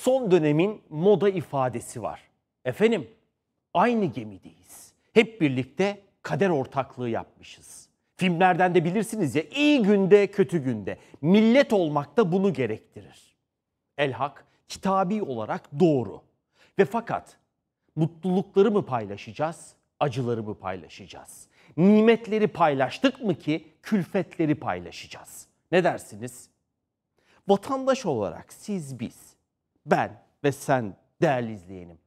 son dönemin moda ifadesi var. Efendim aynı gemideyiz. Hep birlikte kader ortaklığı yapmışız. Filmlerden de bilirsiniz ya iyi günde kötü günde millet olmak da bunu gerektirir. Elhak kitabi olarak doğru. Ve fakat mutlulukları mı paylaşacağız, acıları mı paylaşacağız? Nimetleri paylaştık mı ki külfetleri paylaşacağız? Ne dersiniz? Vatandaş olarak siz biz ben ve sen değerli izleyenim.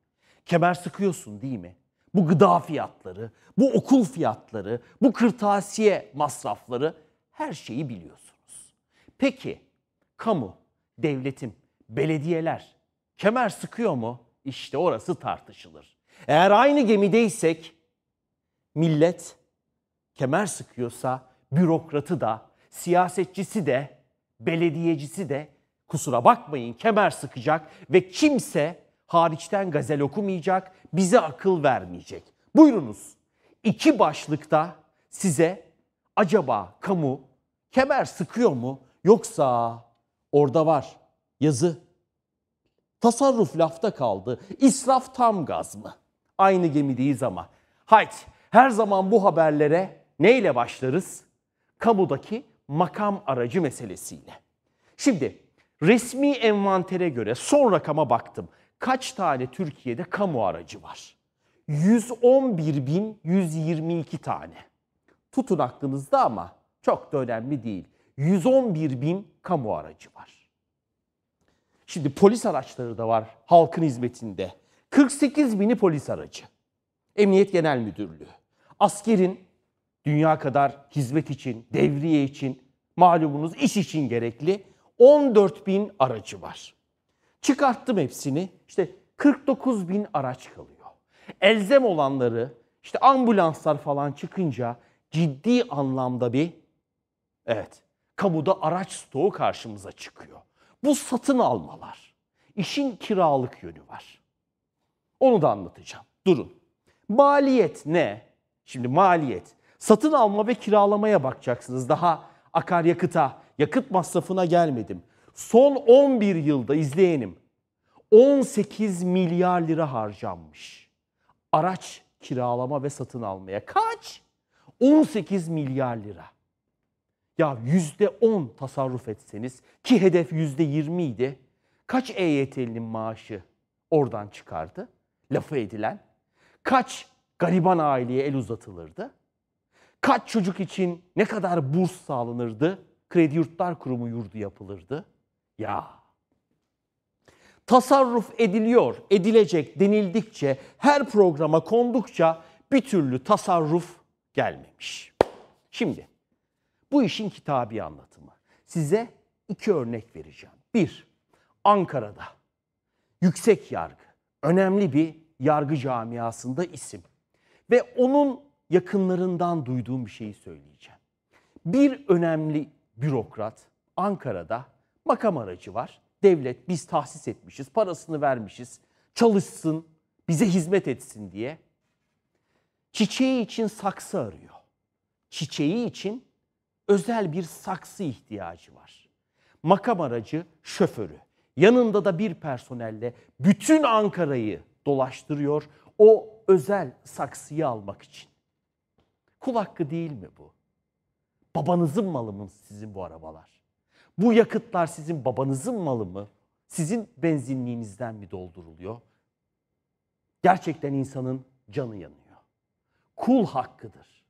Kemer sıkıyorsun değil mi? Bu gıda fiyatları, bu okul fiyatları, bu kırtasiye masrafları her şeyi biliyorsunuz. Peki kamu, devletim, belediyeler kemer sıkıyor mu? İşte orası tartışılır. Eğer aynı gemideysek millet kemer sıkıyorsa bürokratı da, siyasetçisi de, belediyecisi de Kusura bakmayın kemer sıkacak ve kimse hariçten gazel okumayacak, bize akıl vermeyecek. Buyurunuz iki başlıkta size acaba kamu kemer sıkıyor mu yoksa orada var yazı. Tasarruf lafta kaldı. İsraf tam gaz mı? Aynı gemideyiz ama. Haydi her zaman bu haberlere neyle başlarız? Kamudaki makam aracı meselesiyle. Şimdi Resmi envantere göre son rakama baktım. Kaç tane Türkiye'de kamu aracı var? 111.122 tane. Tutun aklınızda ama çok da önemli değil. 111 bin kamu aracı var. Şimdi polis araçları da var halkın hizmetinde. 48 bini polis aracı. Emniyet Genel Müdürlüğü. Askerin dünya kadar hizmet için, devriye için, malumunuz iş için gerekli 14 bin aracı var. Çıkarttım hepsini. İşte 49 bin araç kalıyor. Elzem olanları işte ambulanslar falan çıkınca ciddi anlamda bir evet kamuda araç stoğu karşımıza çıkıyor. Bu satın almalar. işin kiralık yönü var. Onu da anlatacağım. Durun. Maliyet ne? Şimdi maliyet. Satın alma ve kiralamaya bakacaksınız. Daha akaryakıta, yakıt masrafına gelmedim. Son 11 yılda izleyenim 18 milyar lira harcanmış. Araç kiralama ve satın almaya kaç? 18 milyar lira. Ya %10 tasarruf etseniz ki hedef %20 idi. Kaç EYT'linin maaşı oradan çıkardı? Lafı edilen. Kaç gariban aileye el uzatılırdı? Kaç çocuk için ne kadar burs sağlanırdı? Kredi Yurtlar Kurumu yurdu yapılırdı. Ya tasarruf ediliyor, edilecek denildikçe, her programa kondukça bir türlü tasarruf gelmemiş. Şimdi bu işin kitabi anlatımı. Size iki örnek vereceğim. Bir, Ankara'da yüksek yargı, önemli bir yargı camiasında isim ve onun yakınlarından duyduğum bir şeyi söyleyeceğim. Bir önemli bürokrat Ankara'da makam aracı var. Devlet biz tahsis etmişiz, parasını vermişiz, çalışsın, bize hizmet etsin diye. Çiçeği için saksı arıyor. Çiçeği için özel bir saksı ihtiyacı var. Makam aracı şoförü. Yanında da bir personelle bütün Ankara'yı dolaştırıyor o özel saksıyı almak için. Kul hakkı değil mi bu? Babanızın malı mı sizin bu arabalar? Bu yakıtlar sizin babanızın malı mı? Sizin benzinliğinizden mi dolduruluyor? Gerçekten insanın canı yanıyor. Kul hakkıdır.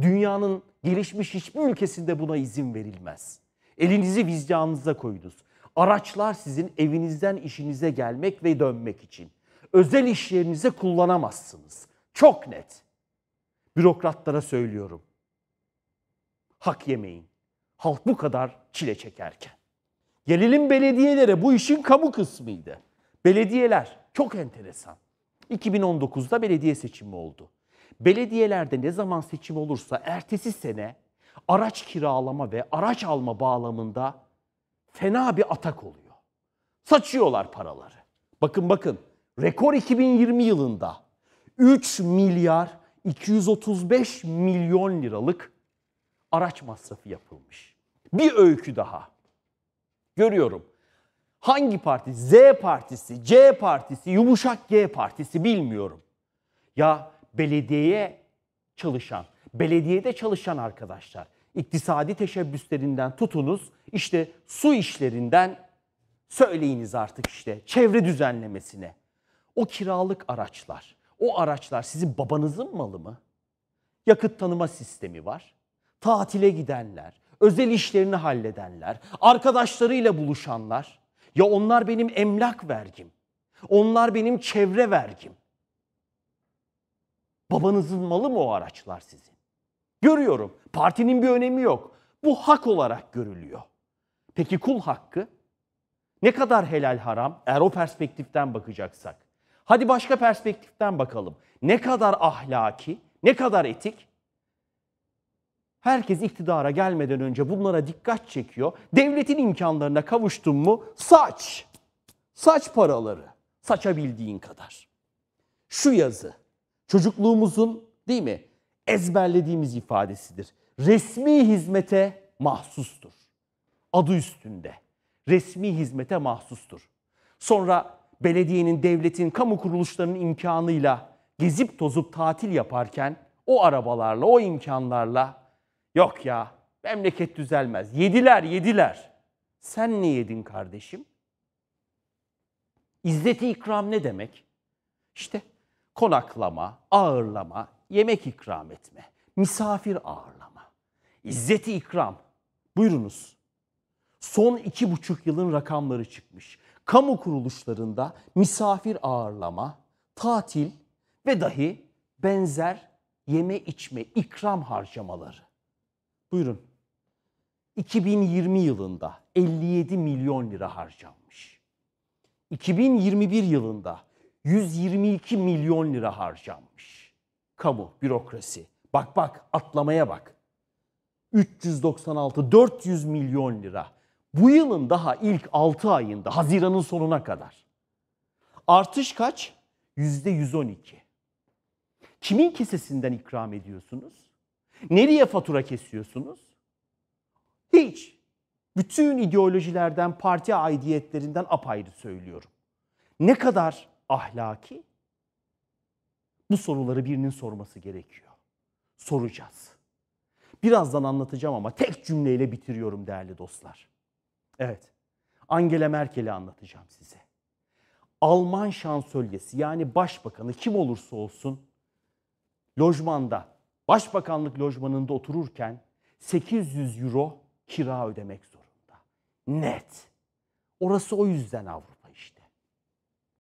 Dünyanın gelişmiş hiçbir ülkesinde buna izin verilmez. Elinizi vicdanınıza koyunuz. Araçlar sizin evinizden işinize gelmek ve dönmek için. Özel iş yerinize kullanamazsınız. Çok net. Bürokratlara söylüyorum hak yemeyin. Halk bu kadar çile çekerken. Gelelim belediyelere. Bu işin kamu kısmıydı. Belediyeler çok enteresan. 2019'da belediye seçimi oldu. Belediyelerde ne zaman seçim olursa ertesi sene araç kiralama ve araç alma bağlamında fena bir atak oluyor. Saçıyorlar paraları. Bakın bakın rekor 2020 yılında 3 milyar 235 milyon liralık araç masrafı yapılmış. Bir öykü daha. Görüyorum. Hangi parti? Z partisi, C partisi, yumuşak G partisi bilmiyorum. Ya belediyeye çalışan, belediyede çalışan arkadaşlar, iktisadi teşebbüslerinden tutunuz, işte su işlerinden söyleyiniz artık işte çevre düzenlemesine. O kiralık araçlar, o araçlar sizin babanızın malı mı? Yakıt tanıma sistemi var tatile gidenler, özel işlerini halledenler, arkadaşlarıyla buluşanlar. Ya onlar benim emlak vergim. Onlar benim çevre vergim. Babanızın malı mı o araçlar sizin? Görüyorum. Partinin bir önemi yok. Bu hak olarak görülüyor. Peki kul hakkı? Ne kadar helal haram eğer o perspektiften bakacaksak? Hadi başka perspektiften bakalım. Ne kadar ahlaki, ne kadar etik? Herkes iktidara gelmeden önce bunlara dikkat çekiyor. Devletin imkanlarına kavuştun mu? Saç. Saç paraları. Saçabildiğin kadar. Şu yazı. Çocukluğumuzun değil mi? Ezberlediğimiz ifadesidir. Resmi hizmete mahsustur. Adı üstünde. Resmi hizmete mahsustur. Sonra belediyenin, devletin, kamu kuruluşlarının imkanıyla gezip tozup tatil yaparken o arabalarla, o imkanlarla Yok ya memleket düzelmez. Yediler yediler. Sen ne yedin kardeşim? İzzeti ikram ne demek? İşte konaklama, ağırlama, yemek ikram etme, misafir ağırlama. İzzeti ikram. Buyurunuz. Son iki buçuk yılın rakamları çıkmış. Kamu kuruluşlarında misafir ağırlama, tatil ve dahi benzer yeme içme ikram harcamaları. Buyurun. 2020 yılında 57 milyon lira harcanmış. 2021 yılında 122 milyon lira harcanmış. Kamu, bürokrasi. Bak bak atlamaya bak. 396 400 milyon lira. Bu yılın daha ilk 6 ayında Haziran'ın sonuna kadar. Artış kaç? %112. Kimin kesesinden ikram ediyorsunuz? Nereye fatura kesiyorsunuz? Hiç. Bütün ideolojilerden, parti aidiyetlerinden apayrı söylüyorum. Ne kadar ahlaki? Bu soruları birinin sorması gerekiyor. Soracağız. Birazdan anlatacağım ama tek cümleyle bitiriyorum değerli dostlar. Evet. Angela Merkel'i anlatacağım size. Alman şansölyesi yani başbakanı kim olursa olsun lojmanda Başbakanlık lojmanında otururken 800 euro kira ödemek zorunda. Net. Orası o yüzden Avrupa.